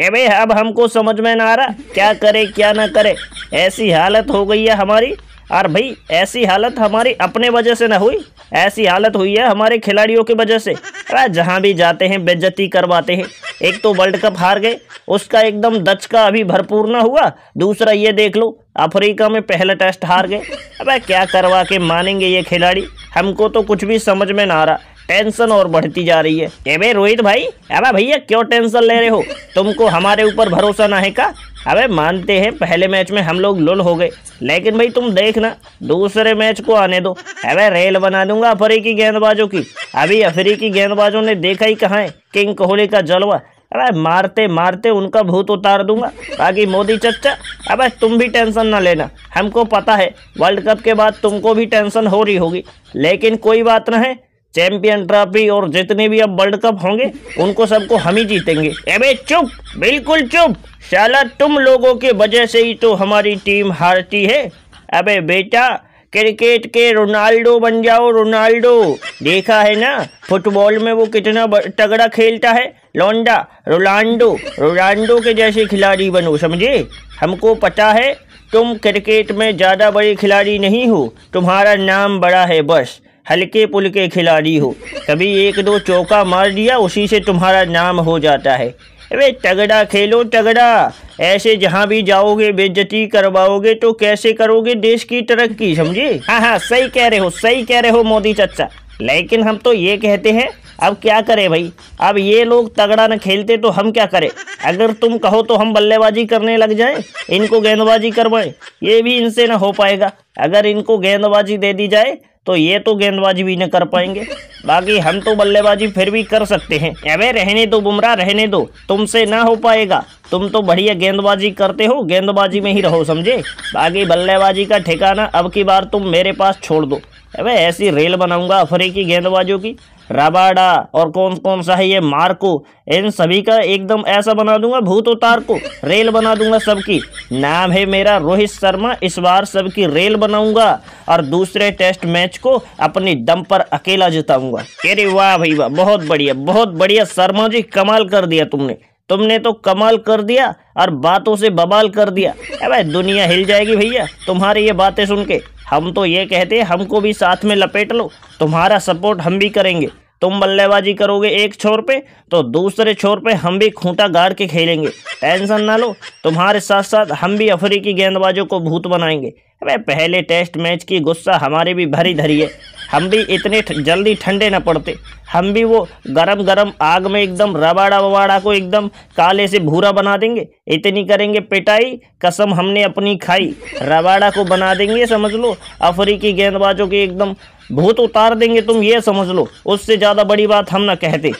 ये भाई अब हमको समझ में ना आ रहा क्या करे क्या ना करे ऐसी हालत हो गई है हमारी और भाई ऐसी हालत हमारी अपने वजह से ना हुई ऐसी हालत हुई है हमारे खिलाड़ियों की वजह से अरे जहाँ भी जाते हैं बेज्जती करवाते हैं एक तो वर्ल्ड कप हार गए उसका एकदम दचका अभी भरपूर ना हुआ दूसरा ये देख लो अफ्रीका में पहला टेस्ट हार गए अब क्या करवा के मानेंगे ये खिलाड़ी हमको तो कुछ भी समझ में ना आ रहा टेंशन और बढ़ती जा रही है अबे रोहित भाई अबे भैया क्यों टेंशन ले रहे हो तुमको हमारे ऊपर भरोसा ना है का अबे मानते हैं पहले मैच में हम लोग लुल हो गए लेकिन भाई तुम देखना दूसरे मैच को आने दो अबे रेल बना दूंगा अफ्रीकी गेंदबाजों की अभी अफ्रीकी गेंदबाजों ने देखा ही कहा है किंग कोहली का जलवा अरे मारते मारते उनका भूत उतार दूंगा बाकी मोदी चच्चा अब तुम भी टेंशन ना लेना हमको पता है वर्ल्ड कप के बाद तुमको भी टेंशन हो रही होगी लेकिन कोई बात ना है चैंपियन ट्रॉफी और जितने भी अब वर्ल्ड कप होंगे उनको सबको हम ही जीतेंगे अबे चुप बिल्कुल चुप शाला तुम लोगों के वजह से ही तो हमारी टीम हारती है अबे बेटा क्रिकेट के रोनाल्डो बन जाओ रोनाल्डो देखा है ना फुटबॉल में वो कितना तगड़ा खेलता है लौंडा रोनाल्डो रोनाल्डो के जैसे खिलाड़ी बनो समझे हमको पता है तुम क्रिकेट में ज़्यादा बड़े खिलाड़ी नहीं हो तुम्हारा नाम बड़ा है बस हल्के पुल के खिलाड़ी हो कभी एक दो चौका मार दिया उसी से तुम्हारा नाम हो जाता है अरे तगड़ा खेलो तगड़ा ऐसे जहाँ भी जाओगे बेज्जती करवाओगे तो कैसे करोगे देश की तरक्की समझे हाँ हाँ सही कह रहे हो सही कह रहे हो मोदी चचा लेकिन हम तो ये कहते हैं अब क्या करें भाई अब ये लोग तगड़ा न खेलते तो हम क्या करें अगर तुम कहो तो हम बल्लेबाजी करने लग जाएं इनको गेंदबाजी करवाएं ये भी इनसे ना हो पाएगा अगर इनको गेंदबाजी दे दी जाए तो ये तो गेंदबाजी भी नहीं कर पाएंगे बाकी हम तो बल्लेबाजी फिर भी कर सकते हैं अबे रहने दो बुमराह रहने दो तुमसे ना हो पाएगा तुम तो बढ़िया गेंदबाजी करते हो गेंदबाजी में ही रहो समझे बाकी बल्लेबाजी का ठिकाना अब की बार तुम मेरे पास छोड़ दो अबे ऐसी रेल बनाऊंगा अफ्रीकी गेंदबाजों की रबाडा और कौन कौन सा है ये मार्को इन सभी का एकदम ऐसा बना दूंगा भूत उतार को रेल बना दूंगा सबकी नाम है मेरा रोहित शर्मा इस बार सबकी रेल बनाऊंगा और दूसरे टेस्ट मैच को अपने दम पर अकेला जिताऊंगा अरे वाह भाई वाह बहुत बढ़िया बहुत बढ़िया शर्मा जी कमाल कर दिया तुमने तुमने तो कमाल कर दिया और बातों से बबाल कर दिया भाई दुनिया हिल जाएगी भैया तुम्हारी ये बातें सुन के हम तो ये कहते हमको भी साथ में लपेट लो तुम्हारा सपोर्ट हम भी करेंगे तुम बल्लेबाजी करोगे एक छोर पे तो दूसरे छोर पे हम भी खूंटा गाड़ के खेलेंगे टेंशन ना लो तुम्हारे साथ साथ हम भी अफ्रीकी गेंदबाजों को भूत बनाएंगे अरे पहले टेस्ट मैच की गुस्सा हमारे भी भरी धरी है हम भी इतने जल्दी ठंडे ना पड़ते हम भी वो गरम गरम आग में एकदम रबाड़ा वबाड़ा को एकदम काले से भूरा बना देंगे इतनी करेंगे पिटाई कसम हमने अपनी खाई रबाड़ा को बना देंगे समझ लो अफ्रीकी गेंदबाजों के एकदम भूत उतार देंगे तुम ये समझ लो उससे ज़्यादा बड़ी बात हम ना कहते